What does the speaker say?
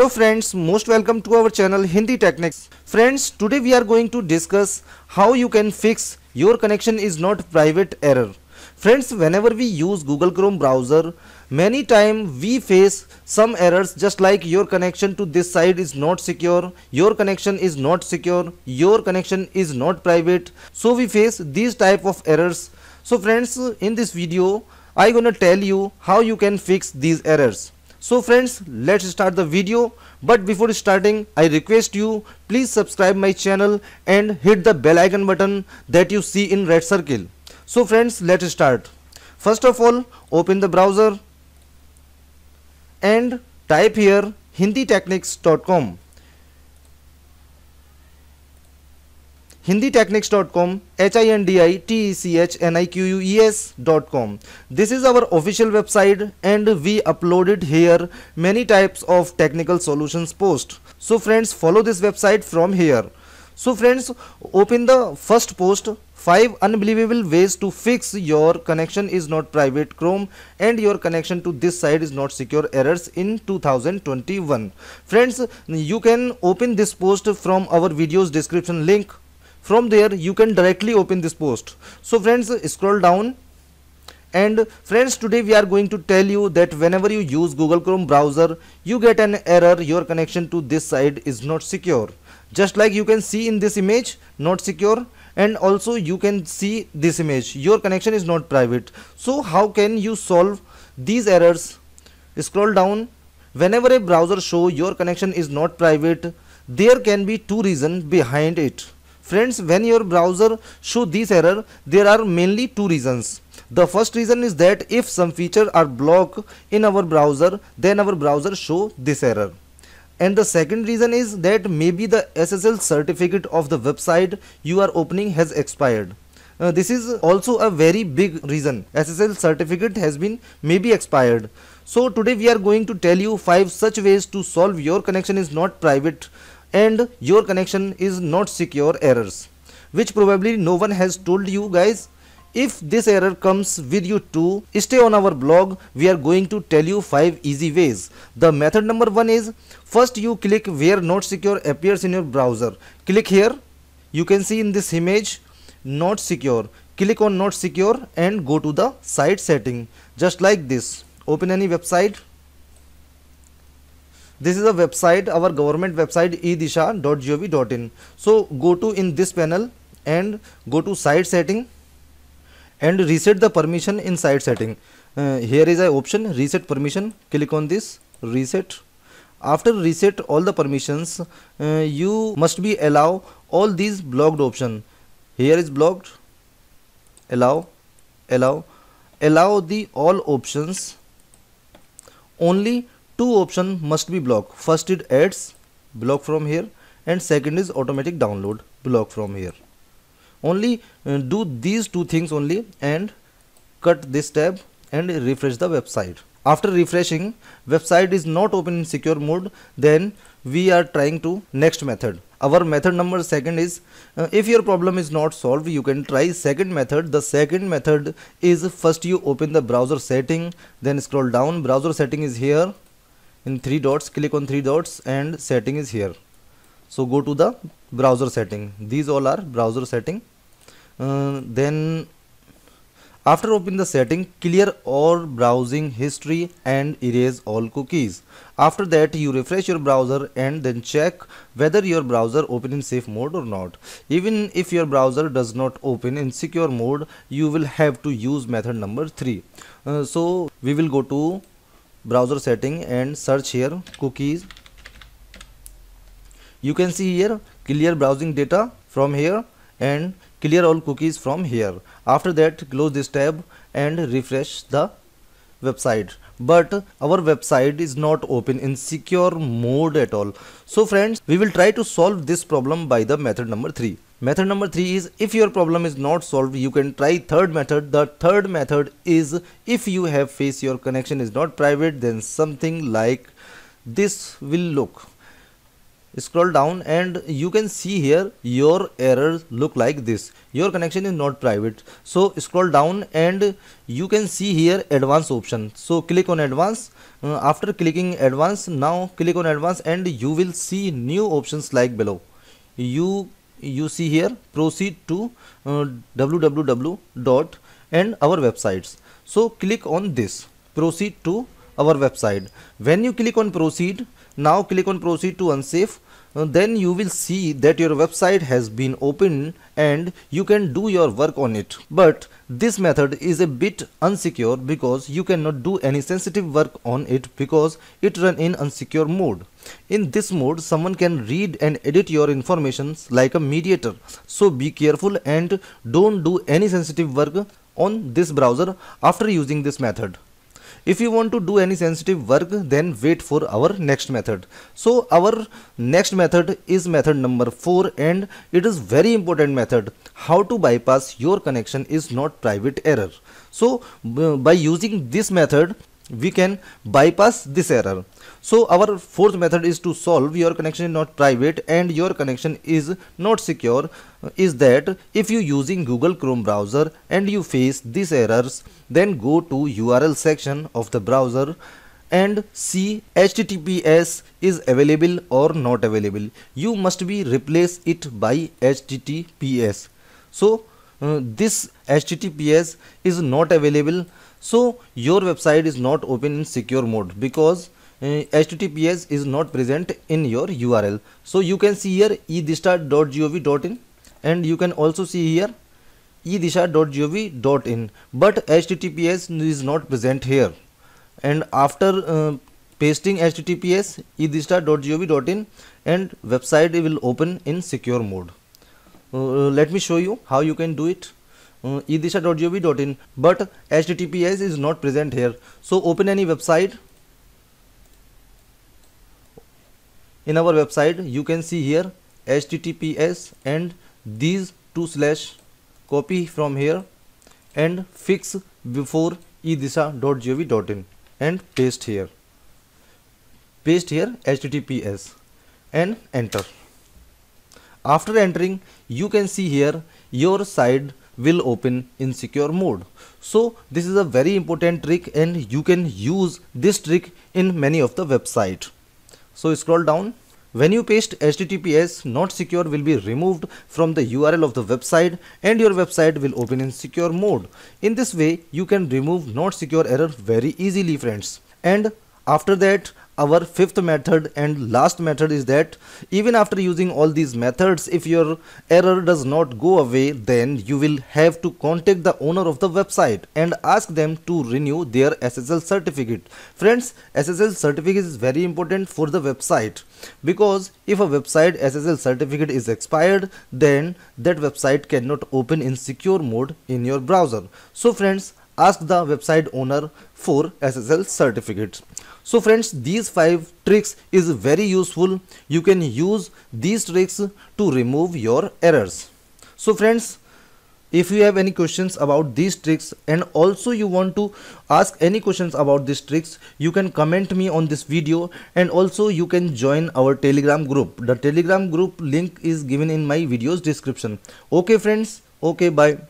Hello friends, most welcome to our channel Hindi Techniques. Friends, today we are going to discuss how you can fix your connection is not private error. Friends, whenever we use Google Chrome browser, many time we face some errors just like your connection to this site is not secure, your connection is not secure, your connection is not private. So we face these type of errors. So friends, in this video, I gonna tell you how you can fix these errors. So friends, let's start the video. But before starting, I request you, please subscribe my channel and hit the bell icon button that you see in red circle. So friends, let's start. First of all, open the browser and type here hinditechnics.com. hinditechnics.com h-i-n-d-i-t-e-c-h-n-i-q-u-e-s.com this is our official website and we uploaded here many types of technical solutions post so friends follow this website from here so friends open the first post 5 unbelievable ways to fix your connection is not private chrome and your connection to this site is not secure errors in 2021 friends you can open this post from our videos description link from there you can directly open this post so friends scroll down and friends today we are going to tell you that whenever you use google chrome browser you get an error your connection to this side is not secure just like you can see in this image not secure and also you can see this image your connection is not private so how can you solve these errors scroll down whenever a browser show your connection is not private there can be two reasons behind it Friends, when your browser show this error, there are mainly two reasons. The first reason is that if some feature are blocked in our browser, then our browser show this error. And the second reason is that maybe the SSL certificate of the website you are opening has expired. Uh, this is also a very big reason. SSL certificate has been maybe expired. So today we are going to tell you 5 such ways to solve your connection is not private and your connection is not secure errors which probably no one has told you guys if this error comes with you too stay on our blog we are going to tell you 5 easy ways the method number 1 is first you click where not secure appears in your browser click here you can see in this image not secure click on not secure and go to the site setting just like this open any website this is a website our government website edisha.gov.in so go to in this panel and go to site setting and reset the permission in site setting uh, here is a option reset permission click on this reset after reset all the permissions uh, you must be allow all these blocked option here is blocked allow allow allow the all options only two option must be blocked first it adds block from here and second is automatic download block from here only uh, do these two things only and cut this tab and refresh the website after refreshing website is not open in secure mode then we are trying to next method our method number second is uh, if your problem is not solved you can try second method the second method is first you open the browser setting then scroll down browser setting is here in three dots click on three dots and setting is here so go to the browser setting these all are browser setting uh, then after open the setting clear all browsing history and erase all cookies after that you refresh your browser and then check whether your browser open in safe mode or not even if your browser does not open in secure mode you will have to use method number 3 uh, so we will go to browser setting and search here cookies you can see here clear browsing data from here and clear all cookies from here after that close this tab and refresh the website but our website is not open in secure mode at all so friends we will try to solve this problem by the method number 3 method number three is if your problem is not solved you can try third method the third method is if you have face your connection is not private then something like this will look scroll down and you can see here your errors look like this your connection is not private so scroll down and you can see here advanced option so click on advanced uh, after clicking advanced now click on advanced and you will see new options like below you you see here proceed to uh, www dot and our websites so click on this proceed to our website when you click on proceed now click on proceed to unsafe then you will see that your website has been opened and you can do your work on it but this method is a bit unsecure because you cannot do any sensitive work on it because it run in unsecure mode in this mode someone can read and edit your informations like a mediator so be careful and don't do any sensitive work on this browser after using this method if you want to do any sensitive work then wait for our next method so our next method is method number 4 and it is very important method how to bypass your connection is not private error so by using this method we can bypass this error. So our fourth method is to solve your connection is not private and your connection is not secure uh, is that if you using Google Chrome browser and you face these errors then go to URL section of the browser and see HTTPS is available or not available. You must be replace it by HTTPS. So uh, this HTTPS is not available so your website is not open in secure mode because uh, eh, https is not present in your url so you can see here edistar.gov.in and you can also see here edisha.gov.in but https is not present here and after uh, pasting https edisha.gov.in and website will open in secure mode uh, let me show you how you can do it uh, edisha.gov.in but https is not present here so open any website in our website you can see here https and these two slash copy from here and fix before edisha.gov.in and paste here paste here https and enter after entering you can see here your site will open in secure mode so this is a very important trick and you can use this trick in many of the website so scroll down when you paste https not secure will be removed from the url of the website and your website will open in secure mode in this way you can remove not secure error very easily friends and after that, our fifth method and last method is that even after using all these methods, if your error does not go away, then you will have to contact the owner of the website and ask them to renew their SSL certificate. Friends, SSL certificate is very important for the website because if a website SSL certificate is expired, then that website cannot open in secure mode in your browser. So friends, ask the website owner for SSL certificate so friends these five tricks is very useful you can use these tricks to remove your errors so friends if you have any questions about these tricks and also you want to ask any questions about these tricks you can comment me on this video and also you can join our telegram group the telegram group link is given in my videos description okay friends okay bye